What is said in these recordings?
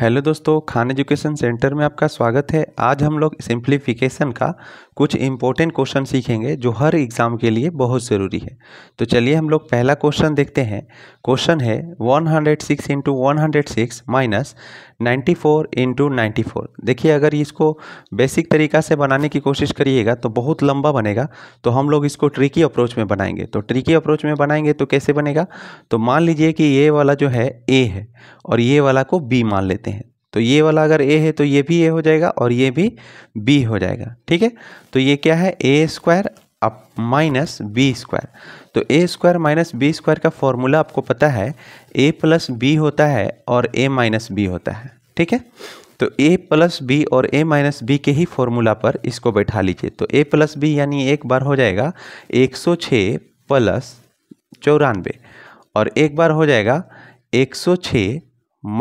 hello दोस्तों Khan education centre में आपका स्वागत है आज हम लोग सिंप्लीफिकेशन का कुछ इम्पोर्टेंट क्वेश्चन सीखेंगे जो हर एग्ज़ाम के लिए बहुत ज़रूरी है तो चलिए हम लोग पहला क्वेश्चन देखते हैं क्वेश्चन है 106 hundred six into one hundred six minus ninety four into ninety four देखिए अगर इसको बेसिक तरीका से बनाने की कोशिश करिएगा तो बहुत लंबा बनेगा तो हम लोग इसको ट्रिकी अप्रोच में बनाएंगे तो ट्रिकी अप्रोच में बनाएंगे तो कैसे बनेगा तो मान लीजिए कि ये वाला जो है ए है और ये वाला को बी मान लेते तो ये वाला अगर ए है तो ये भी ए हो जाएगा और ये भी बी हो जाएगा ठीक है तो ये क्या है ए स्क्वायर अब माइनस बी स्क्वायर तो a square minus b square का फॉर्मूला आपको पता है ए प्लस बी होता है और ए माइनस बी होता है ठीक है तो ए प्लस बी और ए माइनस बी के ही फॉर्मूला पर इसको बैठा लीजिए तो ए प्लस बी यानी एक बार हो जाएगा 106 प्लस चौरानवे और एक बार हो जाएगा 106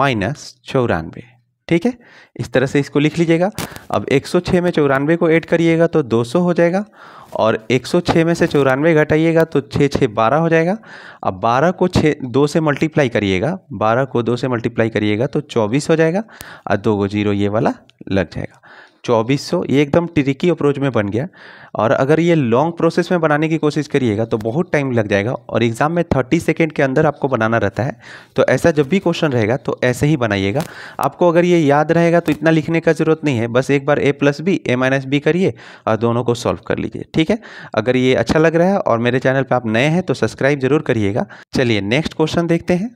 माइनस चौरानवे ठीक है इस तरह से इसको लिख लीजिएगा अब 106 में चौरानवे को ऐड करिएगा तो 200 हो जाएगा और 106 में से चौरानवे घटाइएगा तो छः छः बारह हो जाएगा अब 12 को छः दो से मल्टीप्लाई करिएगा 12 को दो से मल्टीप्लाई करिएगा तो 24 हो जाएगा और दो को जीरो ये वाला लग जाएगा 2400 ये एकदम ट्रिकी अप्रोच में बन गया और अगर ये लॉन्ग प्रोसेस में बनाने की कोशिश करिएगा तो बहुत टाइम लग जाएगा और एग्ज़ाम में 30 सेकेंड के अंदर आपको बनाना रहता है तो ऐसा जब भी क्वेश्चन रहेगा तो ऐसे ही बनाइएगा आपको अगर ये याद रहेगा तो इतना लिखने का ज़रूरत नहीं है बस एक बार a plus b a minus b करिए और दोनों को सॉल्व कर लीजिए ठीक है अगर ये अच्छा लग रहा है और मेरे चैनल पर आप नए हैं तो सब्सक्राइब जरूर करिएगा चलिए नेक्स्ट क्वेश्चन देखते हैं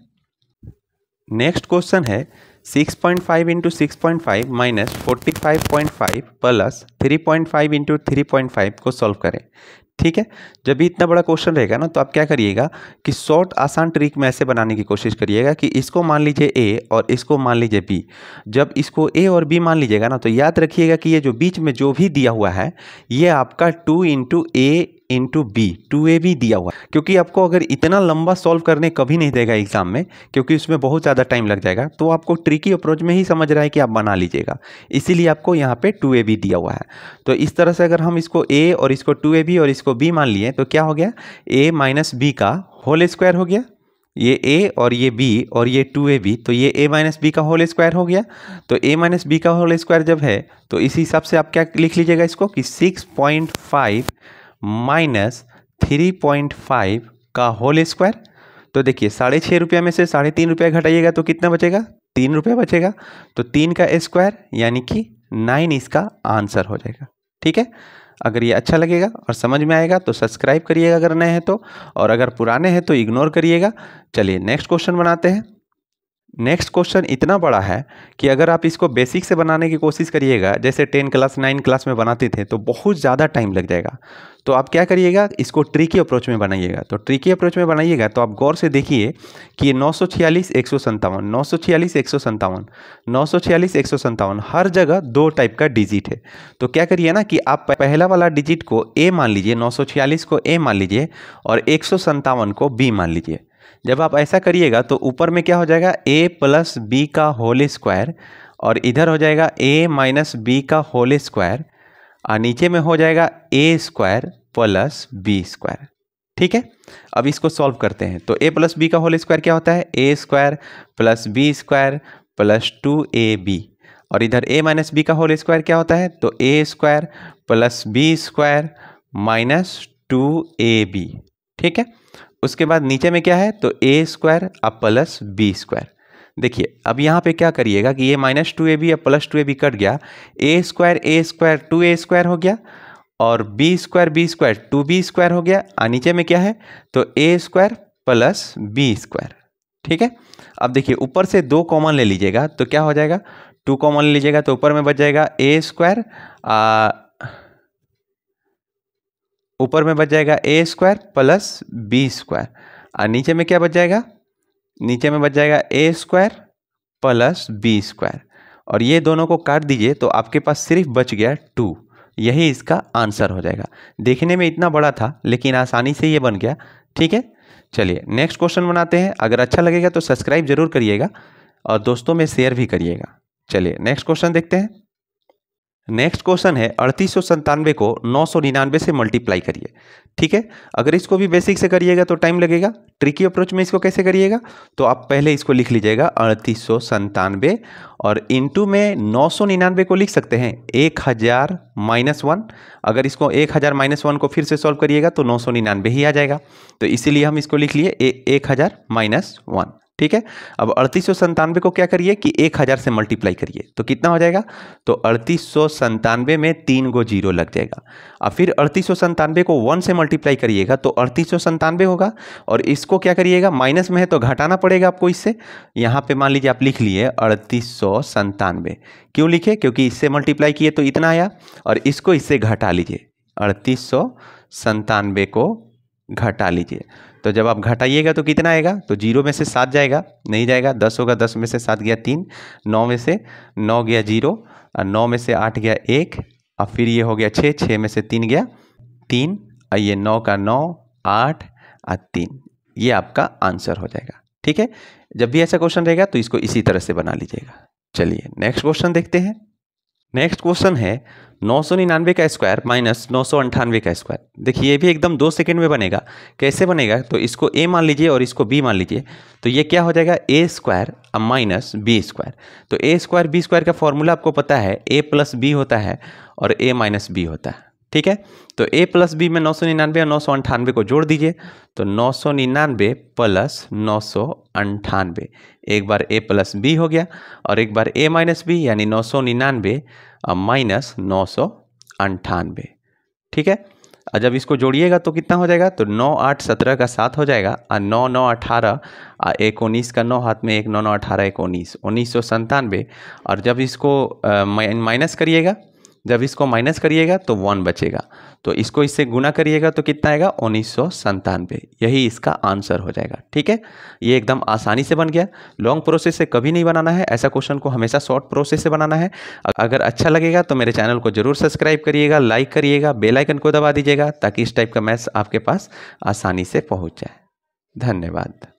नेक्स्ट क्वेश्चन है six point five into six point five minus forty five point five plus three point five into three point five को सॉल्व करें ठीक है जब भी इतना बड़ा क्वेश्चन रहेगा ना तो आप क्या करिएगा कि शॉर्ट आसान ट्रिक में ऐसे बनाने की कोशिश करिएगा कि इसको मान लीजिए ए और इसको मान लीजिए बी जब इसको ए और बी मान लीजिएगा ना तो याद रखिएगा कि ये जो बीच में जो भी दिया हुआ है ये आपका two into a into b two a b दिया हुआ है क्योंकि आपको अगर इतना लंबा सॉल्व करने कभी नहीं देगा एग्जाम में क्योंकि उसमें बहुत ज़्यादा टाइम लग जाएगा तो आपको ट्रिकी अप्रोच में ही समझ रहा है कि आप बना लीजिएगा इसीलिए आपको यहाँ पे टू ए बी दिया हुआ है तो इस तरह से अगर हम इसको ए और इसको टू ए बी और इसको बी मान लिए तो क्या हो गया ए माइनस बी का होल स्क्वायर हो गया ये ए और ये बी और ये टू ए बी तो ये ए माइनस बी का होल स्क्वायर हो गया तो ए माइनस बी का होल स्क्वायर जब है तो इस हिसाब से आप क्या लिख लीजिएगा इसको कि six point five minus three point five का होल स्क्वायर तो देखिए साढ़े छः रुपये में से साढ़े तीन रुपया घटाइएगा तो कितना बचेगा तीन रुपये बचेगा तो तीन का स्क्वायर यानी कि नाइन इसका आंसर हो जाएगा ठीक है अगर ये अच्छा लगेगा और समझ में आएगा तो सब्सक्राइब करिएगा अगर नए हैं तो और अगर पुराने हैं तो इग्नोर करिएगा चलिए नेक्स्ट क्वेश्चन बनाते हैं नेक्स्ट क्वेश्चन इतना बड़ा है कि अगर आप इसको बेसिक से बनाने की कोशिश करिएगा जैसे टेन क्लास नाइन क्लास में बनाते थे तो बहुत ज़्यादा टाइम लग जाएगा तो आप क्या करिएगा इसको ट्रिकी अप्रोच में बनाइएगा तो ट्रिकी अप्रोच में बनाइएगा तो आप गौर से देखिए कि ये नौ सौ छियालीस एक सौ संतावन नौ सौ छियालीस एक सौ संतावन नौ सौ छियालीस एक सौ संतावन हर जगह दो टाइप का डिजिट है तो क्या करिए ना कि आप पहला वाला डिजिट को ए मान लीजिए नौ सौ छियालीस को ए मान लीजिए और एक सौ संतावन को बी मान लीजिए जब आप ऐसा करिएगा तो ऊपर में क्या हो जाएगा ए प्लस बी का होल स्क्वायर और इधर हो जाएगा ए माइनस बी का होल स्क्वायर और नीचे में हो जाएगा a square plus b square ठीक है अब इसको सॉल्व करते हैं तो ए प्लस बी का होल स्क्वायर क्या होता है a square plus b square plus two a b और इधर ए माइनस बी का होल स्क्वायर क्या होता है तो a square plus b square minus two a b ठीक है उसके बाद नीचे में क्या है तो ए स्क्वायर अब प्लस बी स्क्वायर देखिए अब यहाँ पे क्या करिएगा कि ये माइनस टू ए बी या plus two a b cut गया a square a square two a square हो गया और b square b square two b square हो गया और नीचे में क्या है तो a square plus b square ठीक है अब देखिए ऊपर से दो कॉमन ले लीजिएगा तो क्या हो जाएगा टू कॉमन ले लीजिएगा तो ऊपर में बच जाएगा ए स्क्वायर ऊपर में बच जाएगा a square plus b square और नीचे में क्या बच जाएगा नीचे में बच जाएगा a square plus b square और ये दोनों को काट दीजिए तो आपके पास सिर्फ बच गया टू यही इसका आंसर हो जाएगा देखने में इतना बड़ा था लेकिन आसानी से ये बन गया ठीक है चलिए नेक्स्ट क्वेश्चन बनाते हैं अगर अच्छा लगेगा तो सब्सक्राइब जरूर करिएगा और दोस्तों में शेयर भी करिएगा चलिए नेक्स्ट क्वेश्चन देखते हैं नेक्स्ट क्वेश्चन है अड़तीस सौ संतानवे को नौ सौ निन्यानवे से मल्टीप्लाई करिए ठीक है अगर इसको भी बेसिक से करिएगा तो टाइम लगेगा ट्रिकी अप्रोच में इसको कैसे करिएगा तो आप पहले इसको लिख लीजिएगा अड़तीस सौ संतानवे और इंटू में नौ सौ निन्यानवे को लिख सकते हैं एक हज़ार माइनस वन अगर इसको एक हज़ार माइनस वन को फिर से सॉल्व करिएगा तो नौ सौ निन्यानवे ही आ जाएगा तो इसीलिए हम इसको लिख लिए एक हज़ार माइनस वन ठीक है अब अड़तीस सौ संतानवे को क्या करिए कि एक हज़ार से मल्टीप्लाई करिए तो कितना हो जाएगा तो अड़तीस सौ संतानवे में तीन गो जीरो लग जाएगा और फिर अड़तीस सौ संतानवे को वन से मल्टीप्लाई करिएगा तो अड़तीस सौ संतानवे होगा और इसको क्या करिएगा माइनस में है तो घटाना पड़ेगा आपको इससे यहाँ पे मान लीजिए आप लिख लिए अड़तीस सौ संतानवे क्यों लिखे क्योंकि इससे मल्टीप्लाई किए तो इतना आया और इसको इससे घटा लीजिए अड़तीस सौ संतानवे को घटा लीजिए तो जब आप घटाइएगा तो कितना आएगा तो जीरो में से सात जाएगा नहीं जाएगा दस होगा दस में से सात गया तीन नौ में से नौ गया जीरो और नौ में से आठ गया एक और फिर ये हो गया छः छः में से तीन गया तीन और ये नौ का नौ आठ और तीन ये आपका आंसर हो जाएगा ठीक है जब भी ऐसा क्वेश्चन रहेगा तो इसको इसी तरह से बना लीजिएगा चलिए नेक्स्ट क्वेश्चन देखते हैं नेक्स्ट क्वेश्चन है नौ सौ निन्यानवे का स्क्वायर माइनस नौ सौ अंठानवे का स्क्वायर देखिए ये भी एकदम दो सेकंड में बनेगा कैसे बनेगा तो इसको ए मान लीजिए और इसको बी मान लीजिए तो ये क्या हो जाएगा a square minus b square तो ए स्क्वायर बी स्क्वायर का फॉर्मूला आपको पता है ए प्लस बी होता है और ए माइनस बी होता है ठीक है तो ए प्लस बी में नौ सौ निन्यानवे और नौ सौ अंठानवे को जोड़ दीजिए तो नौ सौ निन्यानवे प्लस नौ सौ अंठानवे एक बार ए प्लस बी हो गया और एक बार ए माइनस बी यानी नौ सौ निन्यानवे माइनस नौ सौ अंठानवे ठीक है और जब इसको जोड़िएगा तो कितना हो जाएगा तो नौ आठ सत्रह का सात हो जाएगा और नौ नौ अठारह एक उन्नीस का नौ हाथ में एक नौ नौ अठारह एक उन्नीस उन्नीस सौ संतानवे और जब इसको माइनस करिएगा जब इसको माइनस करिएगा तो वन बचेगा तो इसको इससे गुना करिएगा तो कितना आएगा उन्नीस सौ संतानवे यही इसका आंसर हो जाएगा ठीक है ये एकदम आसानी से बन गया लॉन्ग प्रोसेस से कभी नहीं बनाना है ऐसा क्वेश्चन को हमेशा शॉर्ट प्रोसेस से बनाना है अगर अच्छा लगेगा तो मेरे चैनल को जरूर सब्सक्राइब करिएगा लाइक करिएगा बेलाइकन को दबा दीजिएगा ताकि इस टाइप का मैथ्स आपके पास आसानी से पहुँच जाए धन्यवाद